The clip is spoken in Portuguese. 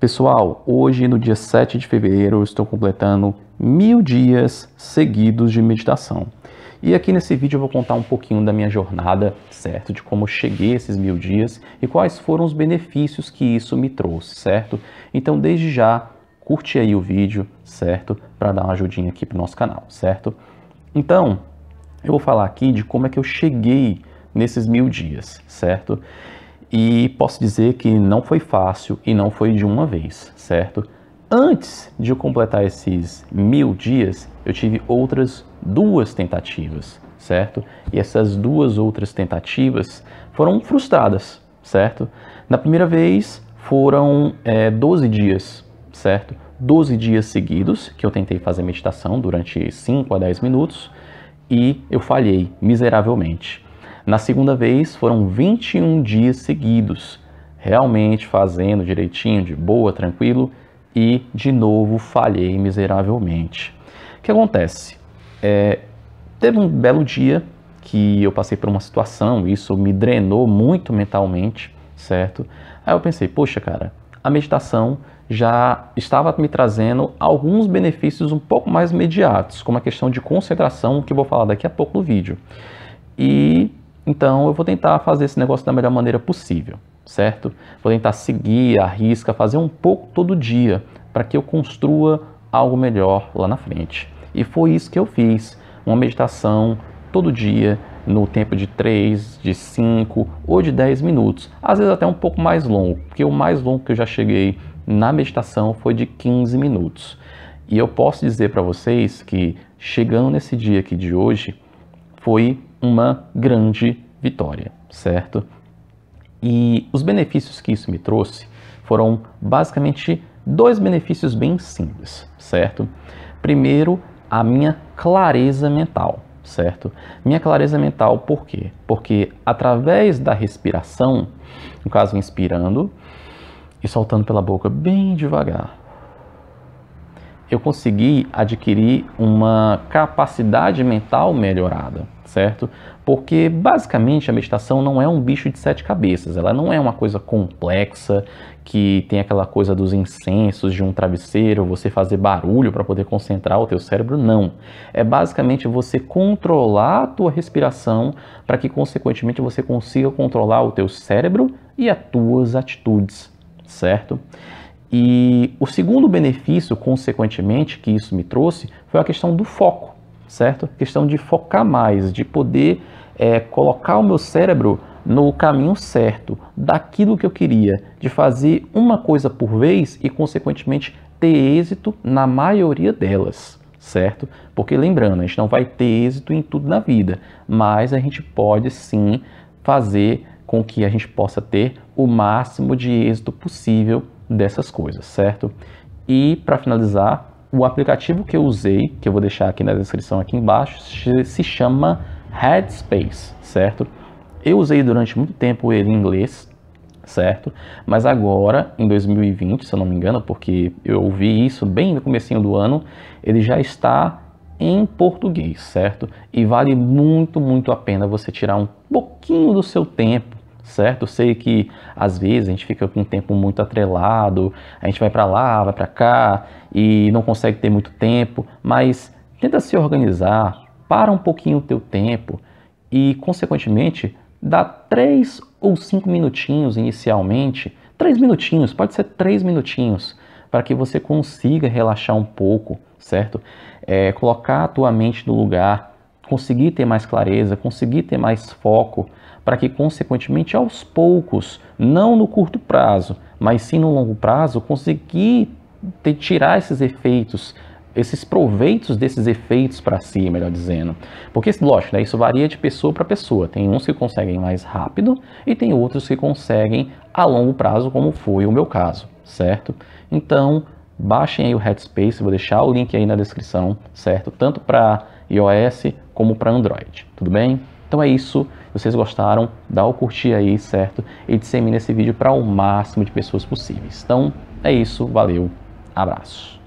Pessoal, hoje no dia 7 de fevereiro eu estou completando mil dias seguidos de meditação. E aqui nesse vídeo eu vou contar um pouquinho da minha jornada, certo? De como eu cheguei a esses mil dias e quais foram os benefícios que isso me trouxe, certo? Então desde já, curte aí o vídeo, certo? Para dar uma ajudinha aqui para o nosso canal, certo? Então, eu vou falar aqui de como é que eu cheguei nesses mil dias, certo? E posso dizer que não foi fácil e não foi de uma vez, certo? Antes de eu completar esses mil dias, eu tive outras duas tentativas, certo? E essas duas outras tentativas foram frustradas, certo? Na primeira vez foram é, 12 dias, certo? 12 dias seguidos que eu tentei fazer meditação durante 5 a 10 minutos e eu falhei miseravelmente. Na segunda vez, foram 21 dias seguidos, realmente fazendo direitinho, de boa, tranquilo, e de novo falhei miseravelmente. O que acontece? É, teve um belo dia que eu passei por uma situação, isso me drenou muito mentalmente, certo? Aí eu pensei, poxa, cara, a meditação já estava me trazendo alguns benefícios um pouco mais imediatos, como a questão de concentração, que eu vou falar daqui a pouco no vídeo. E então eu vou tentar fazer esse negócio da melhor maneira possível, certo? Vou tentar seguir a risca, fazer um pouco todo dia para que eu construa algo melhor lá na frente. E foi isso que eu fiz, uma meditação todo dia no tempo de 3, de 5 ou de 10 minutos, às vezes até um pouco mais longo, porque o mais longo que eu já cheguei na meditação foi de 15 minutos. E eu posso dizer para vocês que chegando nesse dia aqui de hoje foi uma grande vitória, certo? E os benefícios que isso me trouxe foram basicamente dois benefícios bem simples, certo? Primeiro, a minha clareza mental, certo? Minha clareza mental por quê? Porque através da respiração, no caso inspirando e soltando pela boca bem devagar, eu consegui adquirir uma capacidade mental melhorada, certo? Porque basicamente a meditação não é um bicho de sete cabeças, ela não é uma coisa complexa que tem aquela coisa dos incensos de um travesseiro, você fazer barulho para poder concentrar o teu cérebro, não. É basicamente você controlar a tua respiração para que consequentemente você consiga controlar o teu cérebro e as tuas atitudes, certo? E o segundo benefício, consequentemente, que isso me trouxe foi a questão do foco, certo? A questão de focar mais, de poder é, colocar o meu cérebro no caminho certo, daquilo que eu queria, de fazer uma coisa por vez e, consequentemente, ter êxito na maioria delas, certo? Porque lembrando, a gente não vai ter êxito em tudo na vida, mas a gente pode sim fazer com que a gente possa ter o máximo de êxito possível dessas coisas, certo? E para finalizar, o aplicativo que eu usei, que eu vou deixar aqui na descrição aqui embaixo, se chama Headspace, certo? Eu usei durante muito tempo ele em inglês, certo? Mas agora, em 2020, se eu não me engano, porque eu ouvi isso bem no comecinho do ano, ele já está em português, certo? E vale muito, muito a pena você tirar um pouquinho do seu tempo certo? Eu sei que às vezes a gente fica com um tempo muito atrelado, a gente vai para lá, vai para cá e não consegue ter muito tempo, mas tenta se organizar, para um pouquinho o teu tempo e, consequentemente, dá três ou cinco minutinhos inicialmente, três minutinhos, pode ser três minutinhos, para que você consiga relaxar um pouco, certo? É, colocar a tua mente no lugar, conseguir ter mais clareza, conseguir ter mais foco para que, consequentemente, aos poucos, não no curto prazo, mas sim no longo prazo, conseguir ter, tirar esses efeitos, esses proveitos desses efeitos para si, melhor dizendo. Porque, lógico, né, isso varia de pessoa para pessoa. Tem uns que conseguem mais rápido e tem outros que conseguem a longo prazo, como foi o meu caso, certo? Então, baixem aí o Headspace, vou deixar o link aí na descrição, certo? Tanto para iOS como para Android, tudo bem? Então é isso. Se vocês gostaram, dá o curtir aí, certo? E dissemina esse vídeo para o máximo de pessoas possíveis. Então é isso. Valeu. Abraço.